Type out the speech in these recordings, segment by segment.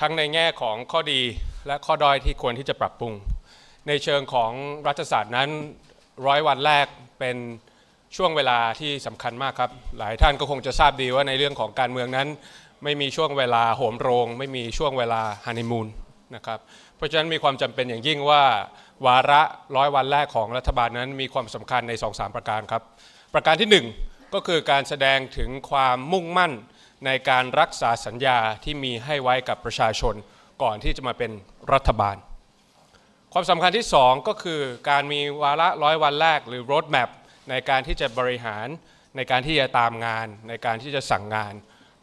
ทั้งในแง่ของข้อดีและข้อด้อยที่ควรที่จะปรับปรุง ในเชิงของรัฐศาสตร์นั้น ร้อยวันแรกเป็นช่วงเวลาที่สำคัญมากครับ หลายท่านก็คงจะทราบดีว่าในเรื่องของการเมืองนั้น ไม่มีช่วงเวลาโหมโรง ไม่มีช่วงเวลาฮันนีมูนนะครับเพราะฉะนั้นมีความจำเป็นอย่างยิ่งว่า วาระร้อยวันแรกของรัฐบาลนั้นมีความสำคัญใน 2-3 ประการครับ ประการที่ 1 ก็คือการแสดงถึงความมุ่งมั่นในการรักษาสัญญาที่มีให้ไว้กับประชาชนก่อนที่จะมาเป็นรัฐบาล ความสำคัญที่ 2 ก็คือ การมีวาระร้อยวันแรก หรือ roadmap ในการที่จะบริหารในการที่จะตามงาน ในการที่จะสั่งงาน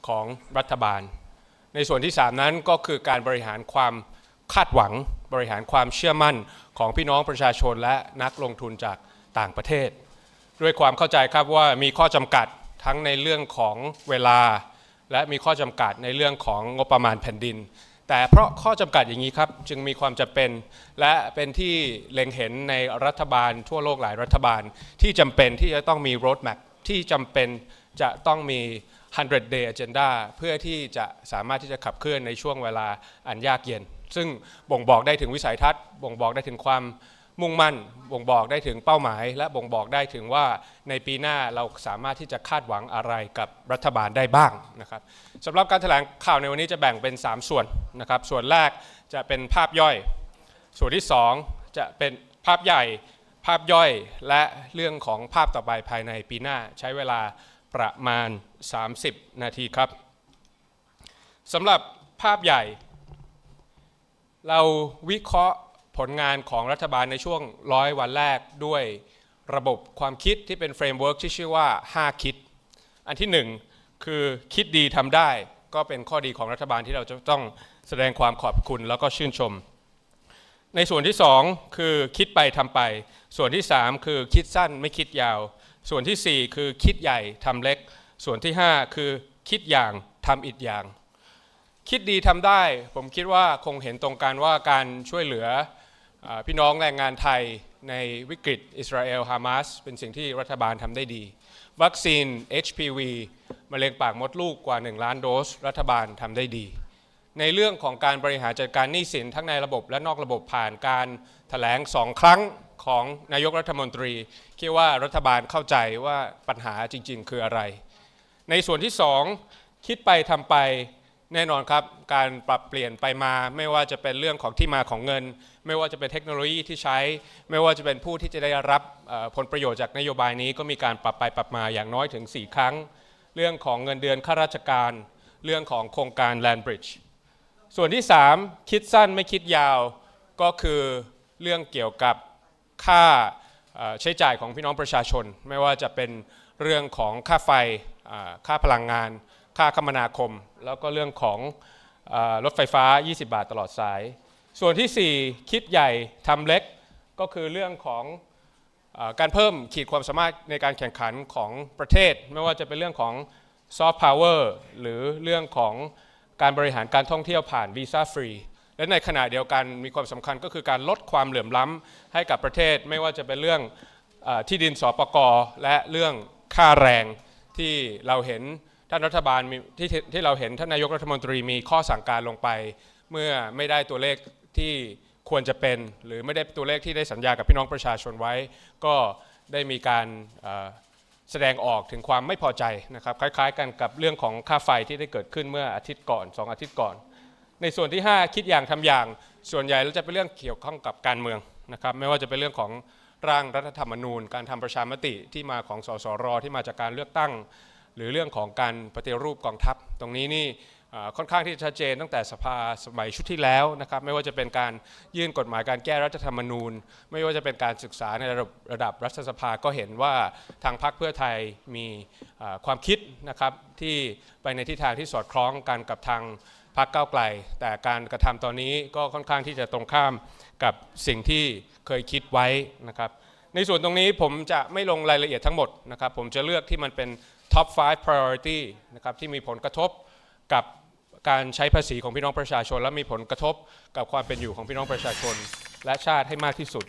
ของรัฐบาล ในส่วนที่ 3 นั้นก็คือการบริหารความคาดหวังบริหารความเชื่อมั่นของพี่น้องประชาชนและนักลงทุนจากต่างประเทศ ด้วยความเข้าใจครับว่ามีข้อจำกัดทั้งในเรื่องของเวลาและมีข้อจำกัดในเรื่องของงบประมาณแผ่นดิน แต่เพราะข้อจำกัดอย่างนี้ครับจึงมีความจำเป็น และเป็นที่เล็งเห็นในรัฐบาลทั่วโลกหลายรัฐบาล ที่จำเป็นที่จะต้องมีโรดแมพที่จำเป็นจะต้องมี100 day agenda เพื่อที่จะสามารถที่จะขับเคลื่อนในช่วงเวลาอันยากเย็นซึ่งบ่งบอกได้ถึงวิสัยทัศน์ บ่งบอกได้ถึงความมุ่งมั่นบ่งบอกได้ถึงเป้าหมาย และบ่งบอกได้ถึงว่าในปีหน้าเราสามารถที่จะคาดหวังอะไรกับรัฐบาลได้บ้างนะครับสำหรับการแถลงข่าวในวันนี้จะแบ่งเป็น 3 ส่วนนะครับส่วนแรกจะเป็นภาพย่อย ส่วนที่2จะเป็นภาพใหญ่ภาพย่อยและเรื่องของภาพต่อไปภายในปีหน้าใช้เวลาประมาณ30 นาทีครับสำหรับภาพใหญ่ เราวิเคราะห์ผลงานของรัฐบาลในช่วงร้อยวันแรกด้วยระบบความคิดที่เป็นเฟรมเวิร์กที่ชื่อว่า 5 คิด อันที่ 1 คือคิดดีทำได้ ก็เป็นข้อดีของรัฐบาลที่เราจะต้องแสดงความขอบคุณแล้วก็ชื่นชม ในส่วนที่ 2 คือคิดไปทำไป ส่วนที่ 3 คือคิดสั้นไม่คิดยาว ส่วนที่ 4 คือคิดใหญ่ทำเล็ก ส่วนที่ 5 คือคิดอย่างทำอีกอย่าง คิดดีทำได้ผมคิดว่าคงเห็นตรงกันว่าการช่วยเหลือพี่น้องแรงงานไทยในวิกฤตอิสราเอลฮามาสเป็นสิ่งที่รัฐบาลทำได้ดี วัคซีน HPV มะเร็งปากมดลูกกว่า 1 ล้านโดส รัฐบาลทำได้ดี ในเรื่องของการบริหารจัดการหนี้สินทั้งในระบบและนอกระบบผ่านการถแถลงสองครั้งของนายกรัฐมนตรี คิดว่ารัฐบาลเข้าใจว่าปัญหาจริง ๆ คืออะไร ในส่วนที่ 2 คิดไปทำไปแน่นอนครับการปรับเปลี่ยนไปมา ไม่ว่าจะเป็นเรื่องของที่มาของเงิน ไม่ว่าจะเป็นเทคโนโลยีที่ใช้ ไม่ว่าจะเป็นผู้ที่จะได้รับผลประโยชน์จากนโยบายนี้ ก็มีการปรับไปปรับมาอย่างน้อยถึง 4 ครั้ง เรื่องของเงินเดือน ข้าราชการ เรื่องของโครงการแลนบริดจ์ส่วนที่ 3 คิดสั้นไม่คิดยาวก็คือเรื่องเกี่ยวกับค่าใช้จ่ายของพี่น้องประชาชน ไม่ว่าจะเป็นเรื่องของค่าไฟค่าพลังงานค่าคมนาคมแล้วก็เรื่องของรถไฟฟ้า 20 บาทตลอดสาย ส่วนที่ 4 คิดใหญ่ทำเล็ก ก็คือเรื่องของการเพิ่มขีดความสามารถในการแข่งขันของประเทศ ไม่ว่าจะเป็นเรื่องของซอฟต์พาวเวอร์หรือเรื่องของการบริหารการท่องเที่ยวผ่านวีซ่าฟรี และในขณะเดียวกันมีความสำคัญก็คือการลดความเหลื่อมล้ำให้กับประเทศไม่ว่าจะเป็นเรื่องอที่ดินสปกและเรื่องค่าแรงที่เราเห็นท่านรัฐบาลที่ที่เราเห็นท่านนายกรัฐมนตรีมีข้อสั่งการลงไป เมื่อไม่ได้ตัวเลขที่ควรจะเป็น หรือไม่ได้ตัวเลขที่ได้สัญญา กับพี่น้องประชาชนไว้ ก็ได้มีการแสดงออกถึงความไม่พอใจนะครับ คล้ายๆ กันกับเรื่องของค่าไฟที่ได้เกิดขึ้นเมื่ออาทิตย์ก่อน2อาทิตย์ก่อน ในส่วนที่ 5 คิดอย่างทำอย่าง ส่วนใหญ่แล้วจะเป็นเรื่องเกี่ยวข้องกับการเมืองนะครับไม่ว่าจะเป็นเรื่องของร่างรัฐธรรมนูญการทำประชามติที่มาของสสรที่มาจากการเลือกตั้งหรือเรื่องของการปฏิรูปกองทัพตรงนี้นี่ค่อนข้างที่ชัดเจนตั้งแต่สภาสมัยชุดที่แล้วนะครับไม่ว่าจะเป็นการยื่นกฎหมายการแก้รัฐธรรมนูญ ไม่ว่าจะเป็นการศึกษาในระดับระดับรัฐสภาก็เห็นว่าทางพรรคเพื่อไทยมีความคิดนะครับที่ไปในทิศทางที่สอดคล้องกันกับทางพรรคก้าวไกลแต่การกระทำตอนนี้ก็ค่อนข้างที่จะตรงข้ามกับสิ่งที่เคยคิดไว้นะครับ ในส่วนตรงนี้ผมจะไม่ลงรายละเอียดทั้งหมดนะครับ ผมจะเลือกที่มันเป็น top 5 priority นะครับที่มีผลกระทบกับการใช้ภาษีของพี่น้องประชาชน และมีผลกระทบกับความเป็นอยู่ของพี่น้องประชาชนและชาติให้มากที่สุด